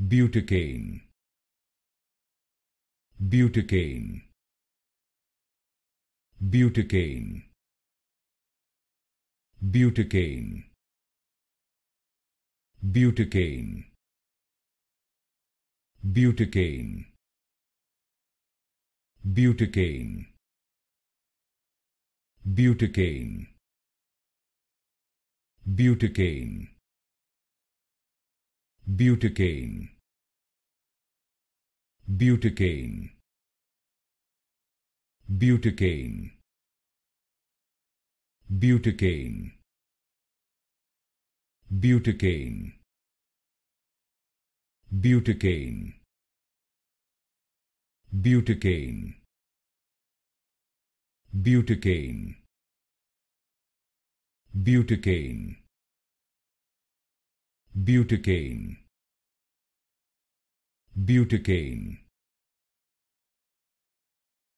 Buticane. Buticane. Buticane. Buticane. Buticane. Buticane. Buticane. Buticane. Buticane. Butocaine. Butocaine. Butocaine. Butocaine. Butocaine. Butocaine. Butocaine. Butocaine. Butocaine. Buticane. Buticane.